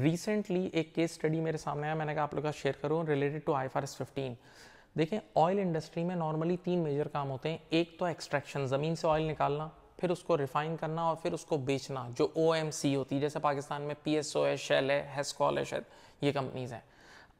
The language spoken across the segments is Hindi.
रिसेंटली एक केस स्टडी मेरे सामने आया मैंने कहा आप लोग का शेयर करूँ related to I F R S fifteen देखें ऑयल इंडस्ट्री में नॉर्मली तीन मेजर काम होते हैं एक तो एक्सट्रैक्शन ज़मीन से ऑयल निकालना फिर उसको रिफाइन करना और फिर उसको बेचना जो ओ होती है जैसे पाकिस्तान में पी एस ओ है शेल है हेस्कॉल है शायद ये कंपनीज़ हैं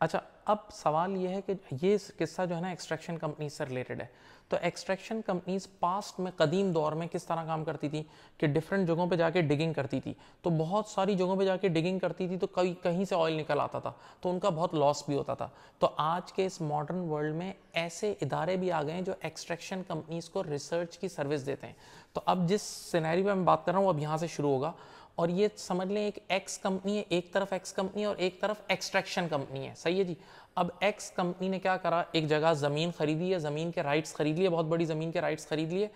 अच्छा अब सवाल यह है कि ये किस्सा जो है ना एक्सट्रैक्शन कंपनी से रिलेटेड है तो एक्सट्रैक्शन कंपनीज पास्ट में कदीम दौर में किस तरह काम करती थी कि डिफरेंट जगहों पे जाके डिगिंग करती थी तो बहुत सारी जगहों पे जाके डिगिंग करती थी तो कहीं कहीं से ऑयल निकल आता था तो उनका बहुत लॉस भी होता था तो आज के इस मॉडर्न वर्ल्ड में ऐसे इदारे भी आ गए हैं जो एक्सट्रैक्शन कंपनीज को रिसर्च की सर्विस देते हैं तो अब जिस सिनेरी पर मैं बात कर रहा हूँ अब यहाँ से शुरू होगा और ये समझ लें एक एक्स कंपनी है एक तरफ एक्स कंपनी है और एक तरफ एक्सट्रैक्शन कंपनी है सही है जी अब एक्स कंपनी ने क्या करा एक जगह ज़मीन खरीदी है ज़मीन के राइट्स खरीद लिए बहुत बड़ी ज़मीन के राइट्स खरीद लिए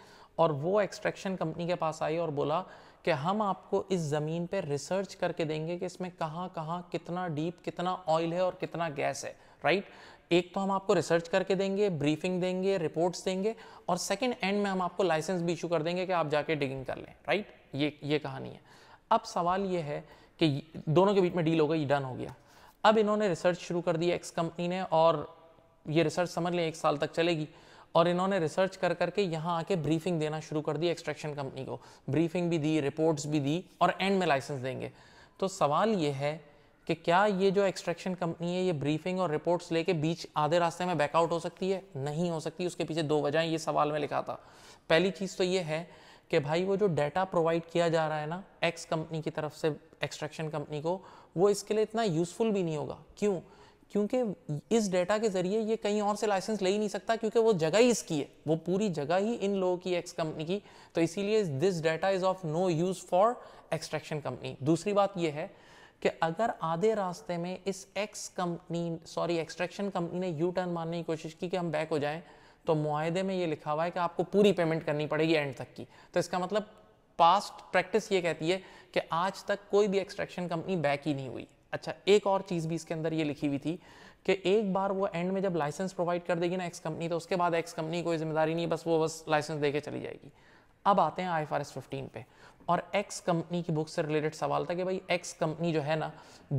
और वो एक्सट्रैक्शन कंपनी के पास आई और बोला कि हम आपको इस ज़मीन पर रिसर्च करके देंगे कि इसमें कहाँ कहाँ कितना डीप कितना ऑयल है और कितना गैस है राइट एक तो हम आपको रिसर्च करके देंगे ब्रीफिंग देंगे रिपोर्ट्स देंगे और सेकेंड एंड में हम आपको लाइसेंस भी इशू कर देंगे कि आप जाके डिगिंग कर लें राइट ये ये कहानी है अब सवाल ये है कि दोनों के बीच में डील हो गई डन हो गया अब इन्होंने रिसर्च शुरू कर दी एक्स कंपनी ने और ये रिसर्च समझ लें एक साल तक चलेगी और इन्होंने रिसर्च कर करके यहाँ आके ब्रीफिंग देना शुरू कर दी एक्सट्रैक्शन कंपनी को ब्रीफिंग भी दी रिपोर्ट्स भी दी और एंड में लाइसेंस देंगे तो सवाल ये है कि क्या ये जो एक्सट्रैक्शन कंपनी है ये ब्रीफिंग और रिपोर्ट्स लेके बीच आधे रास्ते में बैकआउट हो सकती है नहीं हो सकती उसके पीछे दो वजह ये सवाल में लिखा था पहली चीज़ तो ये है कि भाई वो जो डाटा प्रोवाइड किया जा रहा है ना एक्स कंपनी की तरफ से एक्सट्रैक्शन कंपनी को वो इसके लिए इतना यूज़फुल भी नहीं होगा क्यों क्योंकि इस डेटा के जरिए ये कहीं और से लाइसेंस ले ही नहीं सकता क्योंकि वो जगह ही इसकी है वो पूरी जगह ही इन लोगों की एक्स कंपनी की तो इसीलिए this data is of no use for extraction company दूसरी बात यह है कि अगर आधे रास्ते में इस X company sorry extraction company ने यू टर्न मारने की कोशिश की कि हम बैक हो जाएं तो माहदे में ये लिखा हुआ है कि आपको पूरी पेमेंट करनी पड़ेगी एंड तक की तो इसका मतलब पास्ट प्रैक्टिस ये कहती है कि आज तक कोई भी एक्सट्रैक्शन कंपनी बैक ही नहीं हुई अच्छा एक और चीज़ भी इसके अंदर ये लिखी हुई थी कि एक बार वो एंड में जब लाइसेंस प्रोवाइड कर देगी ना एक्स कंपनी तो उसके बाद एक्स कंपनी कोई जिम्मेदारी नहीं बस वो बस लाइसेंस दे चली जाएगी अब आते हैं आई एफ पे और एक्स कंपनी की बुक से रिलेटेड सवाल था कि भाई एक्स कंपनी जो है ना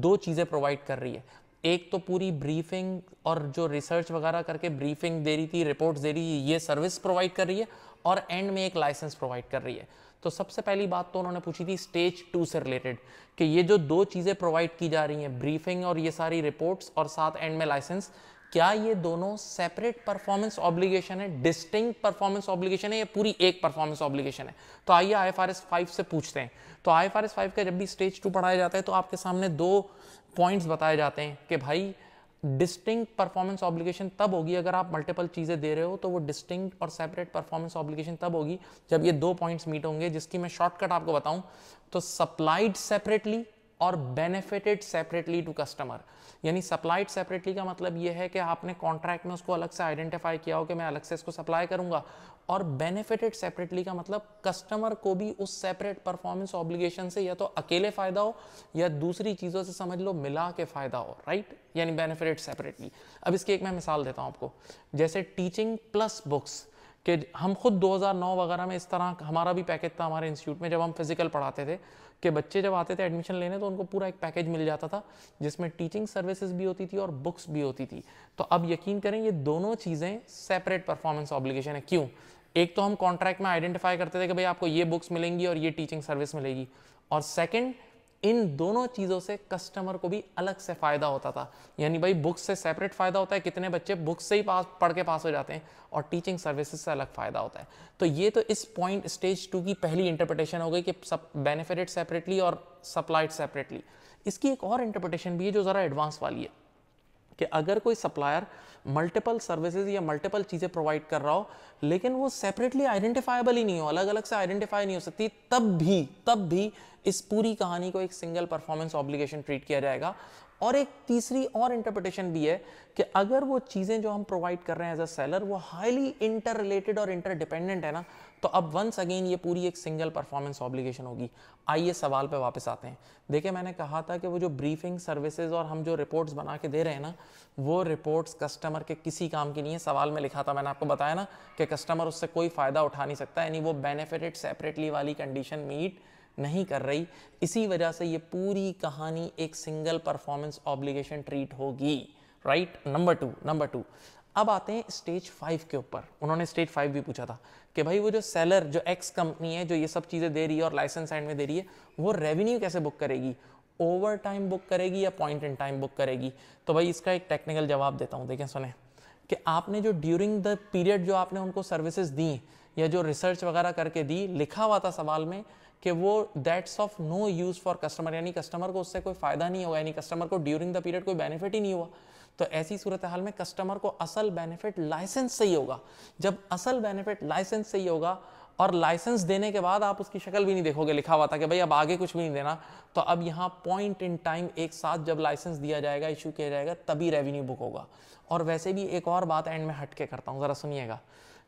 दो चीज़ें प्रोवाइड कर रही है एक तो पूरी ब्रीफिंग और जो रिसर्च वगैरह करके ब्रीफिंग दे रही थी रिपोर्ट्स दे रही है ये सर्विस प्रोवाइड कर रही है और एंड में एक लाइसेंस प्रोवाइड कर रही है तो सबसे पहली बात तो उन्होंने पूछी थी स्टेज टू से रिलेटेड कि ये जो दो चीज़ें प्रोवाइड की जा रही हैं ब्रीफिंग और ये सारी रिपोर्ट्स और साथ एंड में लाइसेंस क्या ये दोनों सेपरेट परफॉर्मेंस ऑब्लिगेशन है डिस्टिंग परफॉर्मेंस ऑब्लिगेशन है या पूरी एक परफॉर्मेंस ऑब्लिगेशन है तो आइए I F R S five से पूछते हैं तो I F R S five का जब भी स्टेज टू पढ़ाया जाता है तो आपके सामने दो पॉइंट्स बताए जाते हैं कि भाई डिस्टिंग परफॉर्मेंस ऑब्लिगेशन तब होगी अगर आप मल्टीपल चीज़ें दे रहे हो तो वो डिस्टिंग और सेपरेट परफॉर्मेंस ऑब्लिगेशन तब होगी जब ये दो पॉइंट्स मीट होंगे जिसकी मैं शॉर्टकट आपको बताऊं तो सप्लाइड सेपरेटली और बेनिफिटेड सेपरेटली टू कस्टमर यानी सप्लाइड सेपरेटली का मतलब यह है कि आपने कॉन्ट्रैक्ट में उसको अलग से आइडेंटिफाई किया हो कि मैं अलग से इसको सप्लाई करूंगा और बेनिफिटेड सेपरेटली का मतलब कस्टमर को भी उस सेपरेट परफॉर्मेंस ऑब्लिगेशन से या तो अकेले फ़ायदा हो या दूसरी चीज़ों से समझ लो मिला के फ़ायदा हो राइट यानी बेनिफिटेड सेपरेटली अब इसकी एक मैं मिसाल देता हूँ आपको जैसे टीचिंग प्लस बुक्स कि हम खुद 2009 वगैरह में इस तरह हमारा भी पैकेज था हमारे इंस्टीट्यूट में जब हम फिजिकल पढ़ाते थे के बच्चे जब आते थे एडमिशन लेने तो उनको पूरा एक पैकेज मिल जाता था जिसमें टीचिंग सर्विसेज भी होती थी और बुक्स भी होती थी तो अब यकीन करें ये दोनों चीज़ें सेपरेट परफॉर्मेंस ऑब्लिगेशन है क्यों एक तो हम कॉन्ट्रैक्ट में आइडेंटिफाई करते थे कि भाई आपको ये बुक्स मिलेंगी और ये टीचिंग सर्विस मिलेगी और सेकेंड इन दोनों चीज़ों से कस्टमर को भी अलग से फ़ायदा होता था यानी भाई बुक्स से सेपरेट फ़ायदा होता है कितने बच्चे बुक्स से ही पास पढ़ के पास हो जाते हैं और टीचिंग सर्विसेज से अलग फ़ायदा होता है तो ये तो इस पॉइंट स्टेज टू की पहली इंटरप्रटेशन हो गई कि सब बेनिफिटेड सेपरेटली और सप्लाइड सेपरेटली इसकी एक और इंटरप्रटेशन भी है जो ज़रा एडवांस वाली है कि अगर कोई सप्लायर मल्टीपल सर्विसेज या मल्टीपल चीज़ें प्रोवाइड कर रहा हो लेकिन वो सेपरेटली आइडेंटिफाइबल ही नहीं हो अलग अलग से आइडेंटिफाई नहीं हो सकती तब भी तब भी इस पूरी कहानी को एक सिंगल परफॉर्मेंस ऑब्लिगेशन ट्रीट किया जाएगा और एक तीसरी और इंटरप्रिटेशन भी है कि अगर वो चीज़ें जो हम प्रोवाइड कर रहे हैं एज अ सेलर वो हाईली इंटर रिलेटेड और इंटर डिपेंडेंट है ना तो अब वंस अगेन ये पूरी एक सिंगल परफॉर्मेंस ऑब्लिगेशन होगी आइए सवाल पे वापस आते हैं देखिए मैंने कहा था कि वो जो ब्रीफिंग सर्विसेज और हम जो रिपोर्ट्स बना के दे रहे हैं ना वो रिपोर्ट्स कस्टमर के किसी काम की नहीं है सवाल में लिखा था मैंने आपको बताया ना कि कस्टमर उससे कोई फ़ायदा उठा नहीं सकता यानी वो बेनिफिटेड सेपरेटली वाली कंडीशन मीट नहीं कर रही इसी वजह से ये पूरी कहानी एक सिंगल परफॉर्मेंस ऑब्लिगेशन ट्रीट होगी right number two number two अब आते हैं स्टेज फाइव के ऊपर उन्होंने स्टेज फाइव भी पूछा था कि भाई वो जो सेलर जो एक्स कंपनी है जो ये सब चीज़ें दे रही है और लाइसेंस एंड में दे रही है वो रेवेन्यू कैसे बुक करेगी ओवर टाइम बुक करेगी या पॉइंट इन टाइम बुक करेगी तो भाई इसका एक टेक्निकल जवाब देता हूँ देखें सुने कि आपने जो ड्यूरिंग द पीरियड जो आपने उनको सर्विसेज दी या जो रिसर्च वगैरह करके दी लिखा हुआ था सवाल में कि वो that's of no use for customer यानी कस्टमर को उससे कोई फ़ायदा नहीं होगा यानी कस्टमर को ड्यूरिंग द पीरियड कोई बेनिफिट ही नहीं हुआ तो ऐसी सूरत हाल में कस्टमर को असल बेनिफिट लाइसेंस से ही होगा जब असल बेनिफिट लाइसेंस से ही होगा और लाइसेंस देने के बाद आप उसकी शक्ल भी नहीं देखोगे लिखा हुआ था कि भाई अब आगे कुछ भी नहीं देना तो अब यहाँ पॉइंट इन टाइम एक साथ जब लाइसेंस दिया जाएगा इशू किया जाएगा तभी रेवेन्यू बुक होगा और वैसे भी एक और बात एंड में हटके करता हूँ ज़रा सुनिएगा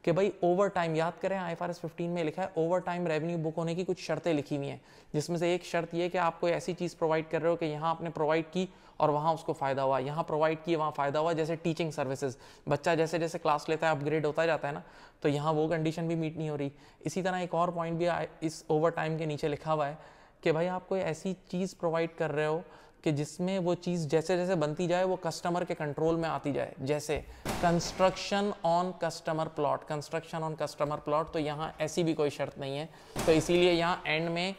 कि भाई ओवर टाइम याद करें आई एस फिफ्टीन में लिखा है ओवर टाइम रेवेन्यू बुक होने की कुछ शर्तें लिखी हुई हैं जिसमें से एक शर्त यह कि आप कोई ऐसी चीज़ प्रोवाइड कर रहे हो कि यहाँ आपने प्रोवाइड की और वहाँ उसको फ़ायदा हुआ यहाँ प्रोवाइड किए वहाँ फ़ायदा हुआ जैसे टीचिंग सर्विसेज बच्चा जैसे जैसे क्लास लेता है अपग्रेड होता जाता है ना तो यहाँ वो कंडीशन भी मीट नहीं हो रही इसी तरह एक और पॉइंट भी इस ओवर टाइम के नीचे लिखा हुआ है कि भाई आप कोई ऐसी चीज़ प्रोवाइड कर रहे हो कि जिसमें वो चीज़ जैसे जैसे बनती जाए वो कस्टमर के कंट्रोल में आती जाए जैसे construction on customer plot construction on customer plot तो यहाँ ऐसी भी कोई शर्त नहीं है तो इसीलिए यहाँ एंड में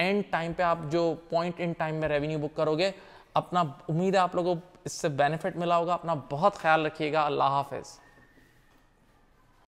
एंड टाइम पे आप जो पॉइंट इन टाइम में रेवेन्यू बुक करोगे अपना उम्मीद है आप लोगों को इससे बेनिफिट मिला होगा अपना बहुत ख्याल रखिएगा अल्लाह हाफिज़